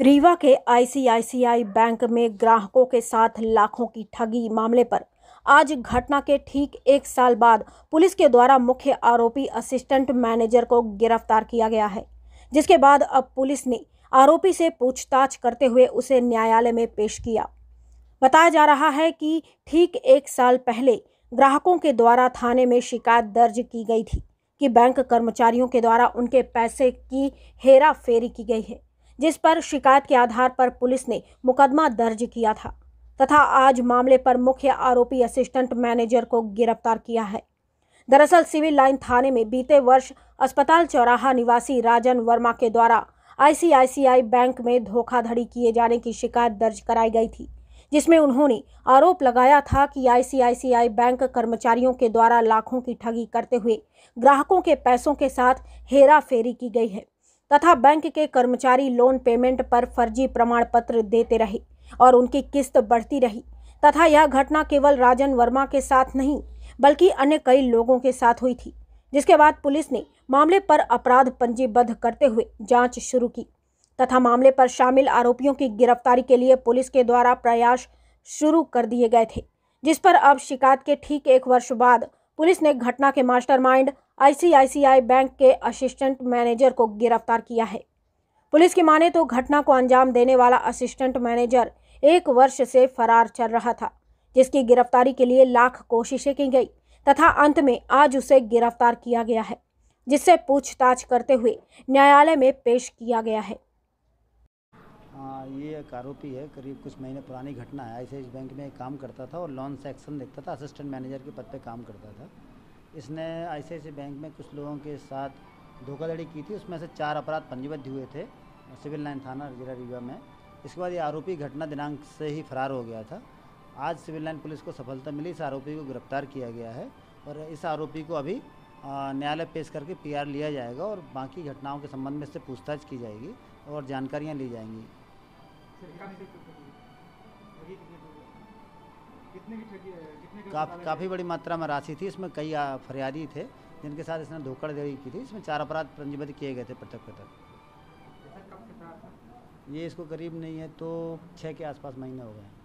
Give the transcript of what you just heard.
रीवा के ICICI bank में ग्राहकों के साथ लाखों की ठगी मामले पर आज घटना के ठीक एक साल बाद पुलिस के द्वारा मुख्य आरोपी असिस्टेंट मैनेजर को गिरफ्तार किया गया है जिसके बाद अब पुलिस ने आरोपी से पूछताछ करते हुए उसे न्यायालय में पेश किया बताया जा रहा है कि ठीक एक साल पहले ग्राहकों के द्वारा थाने में शिकायत दर्ज की गई थी कि बैंक कर्मचारियों के द्वारा उनके पैसे की हेरा फेरी की गई है जिस पर शिकायत के आधार पर पुलिस ने मुकदमा दर्ज किया था तथा आज मामले पर मुख्य आरोपी असिस्टेंट मैनेजर को गिरफ्तार किया है दरअसल सिविल लाइन थाने में बीते वर्ष अस्पताल चौराहा निवासी राजन वर्मा के द्वारा आईसीआईसीआई बैंक में धोखाधड़ी किए जाने की शिकायत दर्ज कराई गई थी जिसमें उन्होंने आरोप लगाया था कि आईसीआईसीआई बैंक कर्मचारियों के द्वारा लाखों की ठगी करते हुए ग्राहकों के पैसों के साथ हेरा फेरी की गई है तथा बैंक के कर्मचारी लोन पेमेंट पर फर्जी प्रमाण पत्र देते रहे और उनकी किस्त बढ़ती रही तथा यह घटना केवल राजन वर्मा के साथ नहीं बल्कि अन्य कई लोगों के साथ हुई थी जिसके बाद पुलिस ने मामले पर अपराध पंजीबद्ध करते हुए जांच शुरू की तथा मामले पर शामिल आरोपियों की गिरफ्तारी के लिए पुलिस के द्वारा प्रयास शुरू कर दिए गए थे जिस पर अब शिकायत के ठीक एक वर्ष बाद पुलिस ने घटना के मास्टरमाइंड आईसीआईसीआई बैंक के असिस्टेंट मैनेजर को गिरफ्तार किया है पुलिस की माने तो घटना को अंजाम देने वाला असिस्टेंट मैनेजर एक वर्ष से फरार चल रहा था जिसकी गिरफ्तारी के लिए लाख कोशिशें की गई तथा अंत में आज उसे गिरफ्तार किया गया है जिससे पूछताछ करते हुए न्यायालय में पेश किया गया है आ, ये एक आरोपी है करीब कुछ महीने पुरानी घटना है आई बैंक में काम करता था और लोन सेक्शन देखता था असिस्टेंट मैनेजर के पद पर काम करता था इसने आई बैंक में कुछ लोगों के साथ धोखाधड़ी की थी उसमें से चार अपराध पंजीबद्ध हुए थे सिविल लाइन थाना जिला रीवा में इसके बाद ये आरोपी घटना दिनांक से ही फरार हो गया था आज सिविल लाइन पुलिस को सफलता मिली इस आरोपी को गिरफ्तार किया गया है और इस आरोपी को अभी न्यायालय पेश करके पीआर लिया जाएगा और बाकी घटनाओं के संबंध में इससे पूछताछ की जाएगी और जानकारियाँ ली जाएंगी काफ़ी बड़ी मात्रा में राशि थी इसमें कई फरियादी थे जिनके साथ इसने धोखाधड़ी की थी इसमें चार अपराध पंजीबद्ध किए गए थे पृथक पृथक ये इसको करीब नहीं है तो छः के आसपास महीने हो गए